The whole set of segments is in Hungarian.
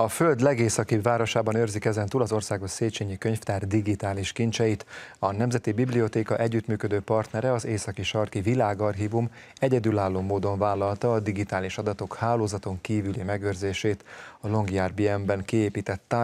A föld legészakibb városában őrzik ezen túl az országos Széchenyi Könyvtár digitális kincseit. A Nemzeti Bibliotéka együttműködő partnere az Északi Sarki Világarchívum egyedülálló módon vállalta a digitális adatok hálózaton kívüli megőrzését a Longyearbyenben kiépített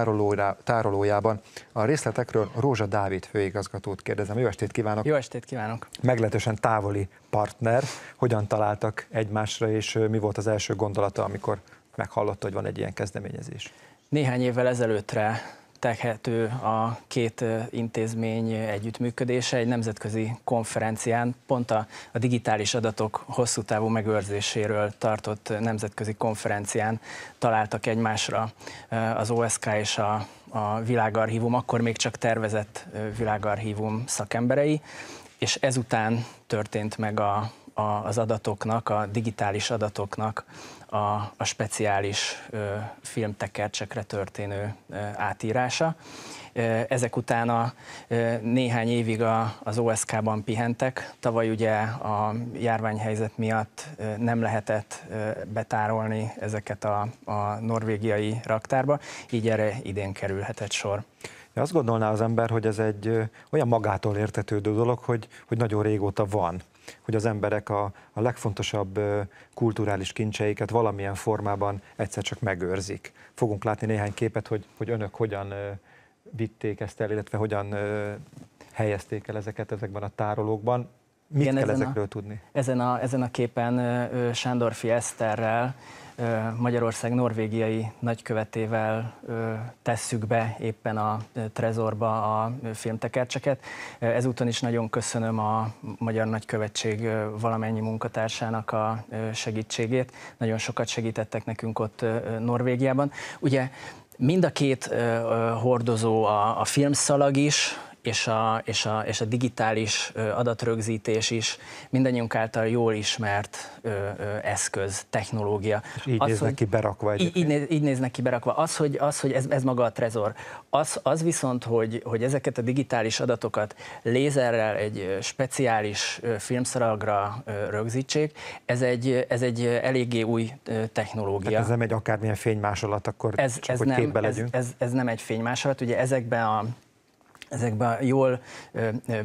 tárolójában. A részletekről Rózsa Dávid főigazgatót kérdezem. Jó estét kívánok! Jó estét kívánok! Meglehetősen távoli partner. Hogyan találtak egymásra, és mi volt az első gondolata, amikor meghallotta, hogy van egy ilyen kezdeményezés? Néhány évvel ezelőttre tekhető a két intézmény együttműködése egy nemzetközi konferencián, pont a, a digitális adatok hosszú távú megőrzéséről tartott nemzetközi konferencián találtak egymásra az OSK és a, a világarchívum, akkor még csak tervezett világarchívum szakemberei, és ezután történt meg a, a, az adatoknak, a digitális adatoknak a, a speciális filmtekercsekre történő átírása. Ezek utána néhány évig a, az OSK-ban pihentek. Tavaly ugye a járványhelyzet miatt nem lehetett betárolni ezeket a, a norvégiai raktárba, így erre idén kerülhetett sor. De azt gondolná az ember, hogy ez egy olyan magától értetődő dolog, hogy, hogy nagyon régóta van hogy az emberek a, a legfontosabb kulturális kincseiket valamilyen formában egyszer csak megőrzik. Fogunk látni néhány képet, hogy, hogy önök hogyan vitték ezt el, illetve hogyan helyezték el ezeket ezekben a tárolókban. Mit Igen, kell ezen ezekről a, tudni? Ezen a, ezen a képen Sándorfi Eszterrel, Magyarország norvégiai nagykövetével tesszük be éppen a trezorba a filmtekercseket. Ezúton is nagyon köszönöm a Magyar Nagykövetség valamennyi munkatársának a segítségét. Nagyon sokat segítettek nekünk ott Norvégiában. Ugye Mind a két hordozó a, a filmszalag is, és a, és a, és a digitális adatrögzítés is mindannyiunk által jól ismert ö, ö, eszköz, technológia. És így az, néznek hogy, ki berakva. Egyébként. Így, néz, így néznek ki berakva. Az, hogy, az, hogy ez, ez maga a trezor. Az, az viszont, hogy, hogy ezeket a digitális adatokat lézerrel egy speciális filmszalagra rögzítsék, ez egy, ez egy eléggé új technológia. Tehát ez nem egy akármilyen fénymásolat, akkor ez, csak ez hogy nem, képbe legyünk. Ez, ez, ez nem egy fénymásolat, ugye ezekben a Ezekben a jól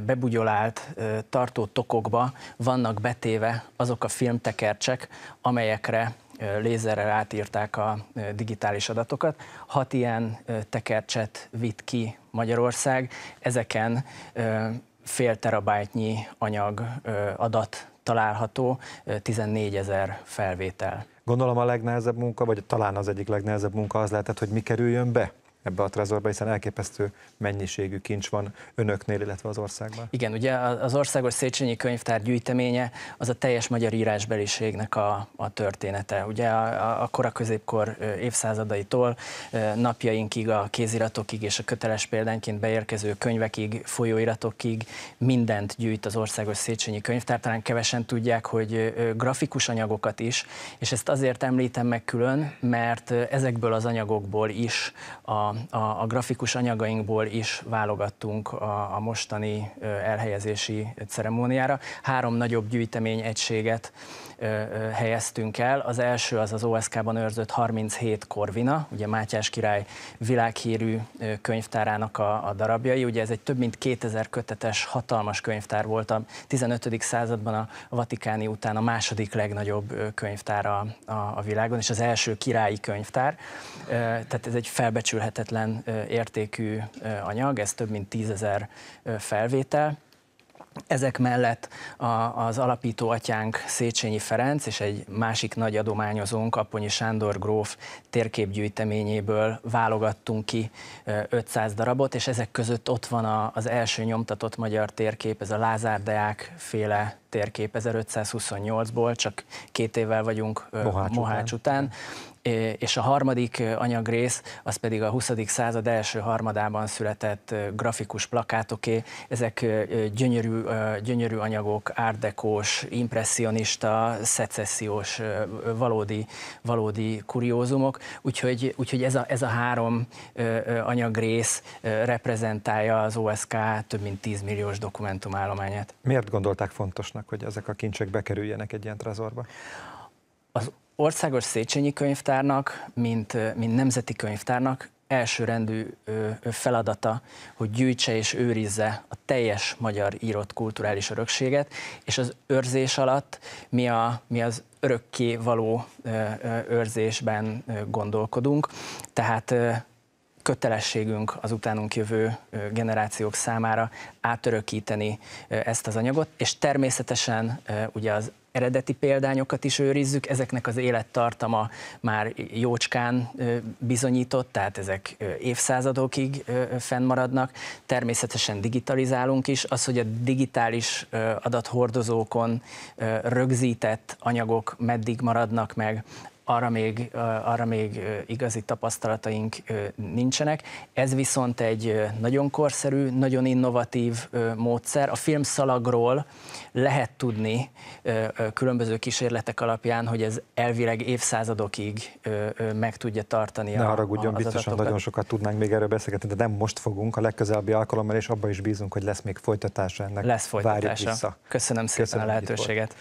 bebugyolált tartó tokokba vannak betéve azok a filmtekercsek, amelyekre lézerrel átírták a digitális adatokat. Hat ilyen tekercset vitt ki Magyarország, ezeken fél terabájtnyi anyag adat található, 14 ezer felvétel. Gondolom a legnehezebb munka, vagy talán az egyik legnehezebb munka az lehetett, hogy mi kerüljön be ebbe a trezorba, hiszen elképesztő mennyiségű kincs van önöknél, illetve az országban. Igen, ugye az Országos Széchenyi Könyvtár gyűjteménye az a teljes magyar írásbeliségnek a, a története. Ugye a, a kora középkor évszázadaitól napjainkig, a kéziratokig és a köteles példánként beérkező könyvekig, folyóiratokig mindent gyűjt az Országos Széchenyi Könyvtár. Talán kevesen tudják, hogy grafikus anyagokat is, és ezt azért említem meg külön, mert ezekből az anyagokból is a a, a grafikus anyagainkból is válogattunk a, a mostani elhelyezési ceremóniára. Három nagyobb gyűjtemény egységet helyeztünk el. Az első az az OSK-ban őrzött 37 Korvina, ugye Mátyás király világhírű könyvtárának a, a darabjai. Ugye ez egy több mint 2000 kötetes hatalmas könyvtár volt a 15. században a Vatikáni után a második legnagyobb könyvtár a, a, a világon, és az első királyi könyvtár. Tehát ez egy felbecsülhetetlen hihetetlen értékű anyag, ez több mint tízezer felvétel. Ezek mellett a, az alapító atyánk Széchenyi Ferenc és egy másik nagy adományozónk, Aponyi Sándor gróf térképgyűjteményéből válogattunk ki 500 darabot, és ezek között ott van a, az első nyomtatott magyar térkép, ez a Lázár Deák féle térkép 1528-ból, csak két évvel vagyunk Mohács, Mohács után. után és a harmadik anyagrész, az pedig a 20. század első harmadában született grafikus plakátoké. Ezek gyönyörű, gyönyörű anyagok, árdekós, impressionista, szecessziós, valódi, valódi kuriózumok. Úgyhogy, úgyhogy ez, a, ez a három anyagrész reprezentálja az OSK több mint 10 milliós dokumentumállományát. Miért gondolták fontosnak? városnak, hogy ezek a kincsek bekerüljenek egy ilyen trezorba? Az Országos Széchenyi Könyvtárnak, mint, mint nemzeti könyvtárnak elsőrendű feladata, hogy gyűjtse és őrizze a teljes magyar írott kulturális örökséget, és az őrzés alatt mi, a, mi az örökké való őrzésben gondolkodunk. Tehát kötelességünk az utánunk jövő generációk számára átörökíteni ezt az anyagot, és természetesen ugye az eredeti példányokat is őrizzük, ezeknek az élettartama már jócskán bizonyított, tehát ezek évszázadokig fennmaradnak. Természetesen digitalizálunk is, az, hogy a digitális adathordozókon rögzített anyagok meddig maradnak meg, arra még, arra még igazi tapasztalataink nincsenek. Ez viszont egy nagyon korszerű, nagyon innovatív módszer. A film szalagról lehet tudni különböző kísérletek alapján, hogy ez elvileg évszázadokig meg tudja tartani Ne a, haragudjon, biztosan adatokat. nagyon sokat tudnánk még erről beszélgetni, de nem most fogunk, a legközelebbi alkalommal, és abban is bízunk, hogy lesz még folytatása ennek. Lesz folytatása. Várjuk vissza. Köszönöm szépen Köszönöm a lehetőséget.